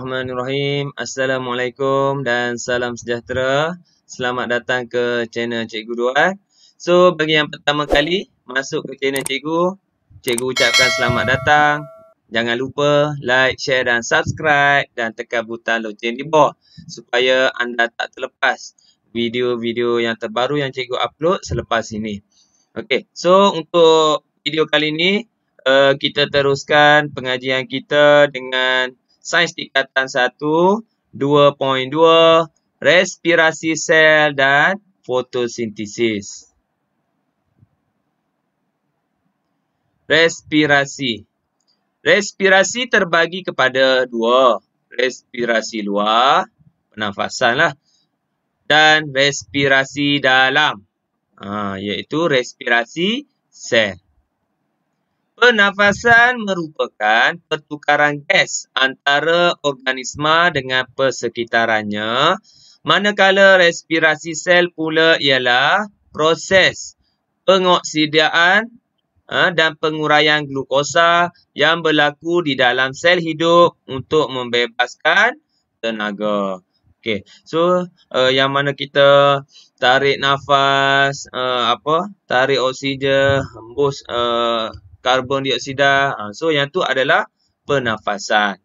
Bismillahirrahmanirrahim. Assalamualaikum dan salam sejahtera. Selamat datang ke channel Cikgu Duan. So, bagi yang pertama kali masuk ke channel Cikgu, Cikgu ucapkan selamat datang. Jangan lupa like, share dan subscribe dan tekan butang lonceng di bawah supaya anda tak terlepas video-video yang terbaru yang Cikgu upload selepas ini. Okay, so untuk video kali ini, uh, kita teruskan pengajian kita dengan sains tingkatan 1, 2.2, respirasi sel dan fotosintesis. Respirasi. Respirasi terbagi kepada dua. Respirasi luar, penafasan lah. Dan respirasi dalam. Ha, iaitu respirasi sel. Pernafasan merupakan pertukaran gas antara organisma dengan persekitarannya. Manakala respirasi sel pula ialah proses pengoksidaan ha, dan penguraian glukosa yang berlaku di dalam sel hidup untuk membebaskan tenaga. Okey, so uh, yang mana kita tarik nafas, uh, apa, tarik oksigen, hembus uh, karbon dioksida. Ha, so yang tu adalah pernafasan.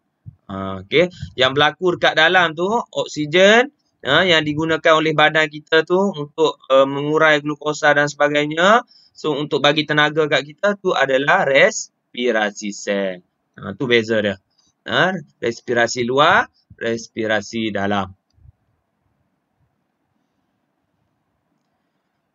Ha, okay. Yang berlaku dekat dalam tu oksigen ha, yang digunakan oleh badan kita tu untuk uh, mengurai glukosa dan sebagainya. So untuk bagi tenaga kat kita tu adalah respirasi sel. Ha, tu beza dia. Ha, respirasi luar, respirasi dalam.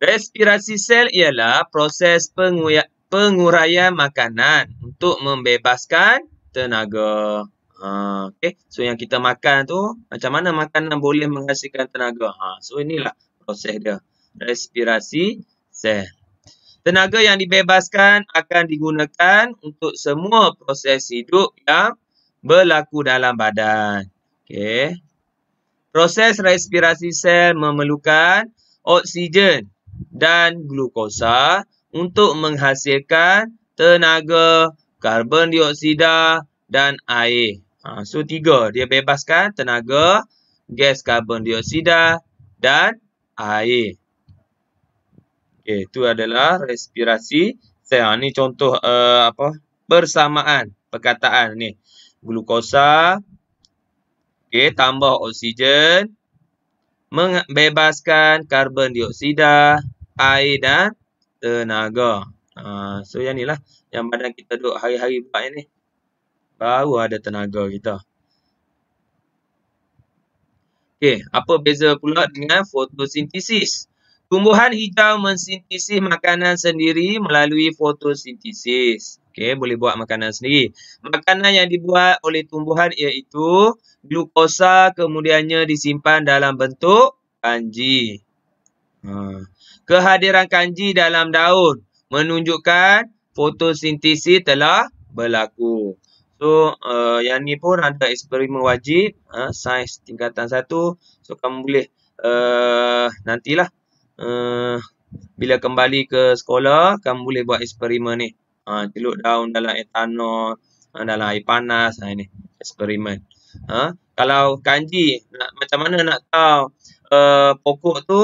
Respirasi sel ialah proses penguya, penguraian makanan untuk membebaskan tenaga. Ha, okay. So yang kita makan tu macam mana makanan boleh menghasilkan tenaga. Ha, so inilah proses dia. Respirasi sel. Tenaga yang dibebaskan akan digunakan untuk semua proses hidup yang berlaku dalam badan. Okay. Proses respirasi sel memerlukan oksigen dan glukosa untuk menghasilkan tenaga, karbon dioksida dan air. Ha, so, tiga. Dia bebaskan tenaga, gas karbon dioksida dan air. Okay, itu adalah respirasi. Saya ha, ni contoh uh, apa? persamaan perkataan ni. Glukosa okay, tambah oksigen, membebaskan karbon dioksida, air dan tenaga. Ha, so yang ni lah. Yang badan kita duduk hari-hari buat ni. Baru ada tenaga kita. Okey, apa beza pula dengan fotosintesis? Tumbuhan hijau mensintesis makanan sendiri melalui fotosintesis. Okey, boleh buat makanan sendiri. Makanan yang dibuat oleh tumbuhan iaitu glukosa kemudiannya disimpan dalam bentuk kanji. Ha kehadiran kanji dalam daun menunjukkan fotosintesis telah berlaku. So uh, yang ni pun ada eksperimen wajib uh, sains tingkatan satu. So kamu boleh uh, nantilah uh, bila kembali ke sekolah kamu boleh buat eksperimen ni. Uh, ha, celuk daun dalam etanol, uh, dalam air panas uh, ha, ni eksperimen. Uh, kalau kanji nak, macam mana nak tahu uh, pokok tu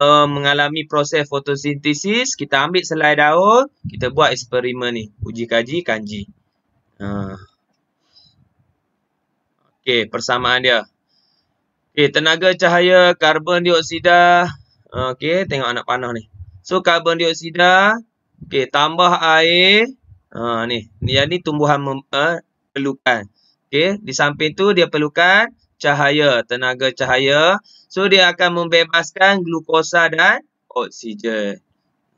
uh, mengalami proses fotosintesis, kita ambil selai daun, kita buat eksperimen ni. Uji kaji kanji. Uh. Okey, persamaan dia. Okey, tenaga cahaya karbon dioksida. Okey, tengok anak panah ni. So, karbon dioksida. Okey, tambah air. Uh, ni, yang ni tumbuhan uh, ah, perlukan. Okey, di samping tu dia perlukan cahaya, tenaga cahaya. So dia akan membebaskan glukosa dan oksigen.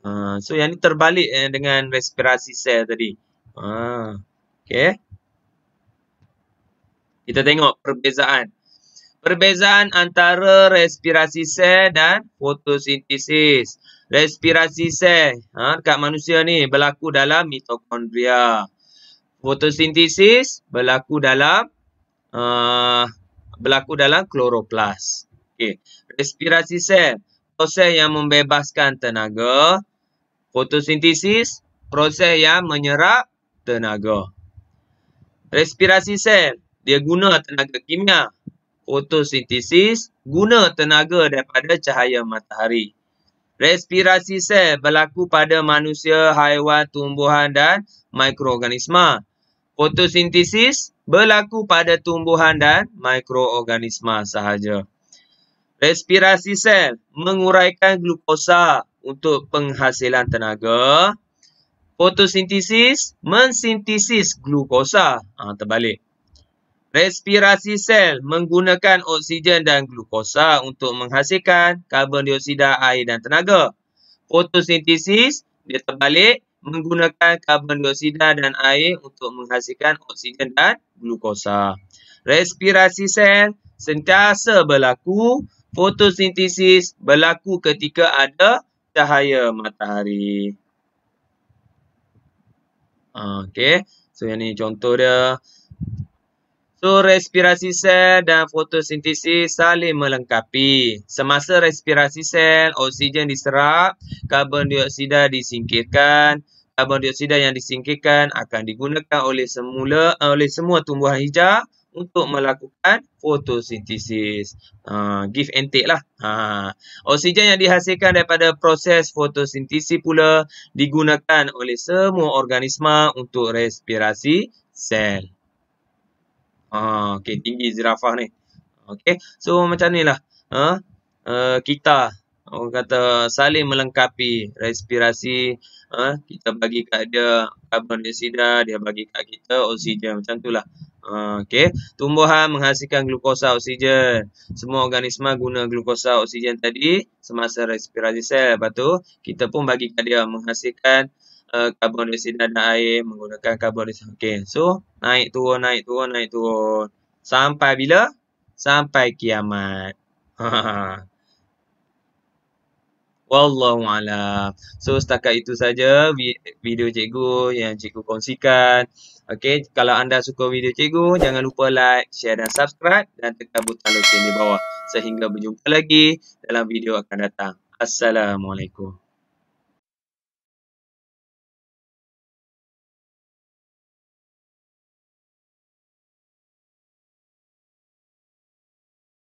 Uh, so yang ni terbalik eh, dengan respirasi sel tadi. Uh, ha, okay. Kita tengok perbezaan. Perbezaan antara respirasi sel dan fotosintesis. Respirasi sel ha, dekat manusia ni berlaku dalam mitokondria. Fotosintesis berlaku dalam uh, berlaku dalam kloroplas. Okey, respirasi sel, proses yang membebaskan tenaga. Fotosintesis, proses yang menyerap tenaga. Respirasi sel, dia guna tenaga kimia. Fotosintesis, guna tenaga daripada cahaya matahari. Respirasi sel berlaku pada manusia, haiwan, tumbuhan dan mikroorganisma. Fotosintesis, berlaku pada tumbuhan dan mikroorganisma sahaja. Respirasi sel menguraikan glukosa untuk penghasilan tenaga. Fotosintesis mensintesis glukosa. Ha, terbalik. Respirasi sel menggunakan oksigen dan glukosa untuk menghasilkan karbon dioksida, air dan tenaga. Fotosintesis, dia terbalik, menggunakan karbon dioksida dan air untuk menghasilkan oksigen dan glukosa. Respirasi sel sentiasa berlaku, fotosintesis berlaku ketika ada cahaya matahari. Okey, so yang ni contoh dia. So respirasi sel dan fotosintesis saling melengkapi. Semasa respirasi sel, oksigen diserap, karbon dioksida disingkirkan, karbon dioksida yang disingkirkan akan digunakan oleh semula eh, oleh semua tumbuhan hijau untuk melakukan fotosintesis. Ha, give and take lah. Ha. Oksigen yang dihasilkan daripada proses fotosintesis pula digunakan oleh semua organisma untuk respirasi sel. Ha, okay, tinggi zirafah ni. Okay, so macam ni lah. Ha, uh, kita orang kata saling melengkapi respirasi uh, kita bagi kat dia karbon dioksida dia bagi kat kita oksigen macam itulah uh, eh, okey tumbuhan menghasilkan glukosa oksigen semua organisma guna glukosa oksigen tadi semasa respirasi sel lepas tu kita pun bagi kat dia menghasilkan eh, karbon dioksida dan air menggunakan karbon dioksida. Okey. So, naik turun, naik turun, naik turun. Sampai bila? Sampai kiamat. Wallahu ala. So setakat itu saja video cikgu yang cikgu kongsikan. Okey, kalau anda suka video cikgu, jangan lupa like, share dan subscribe dan tekan butang loceng di bawah. Sehingga berjumpa lagi dalam video akan datang. Assalamualaikum.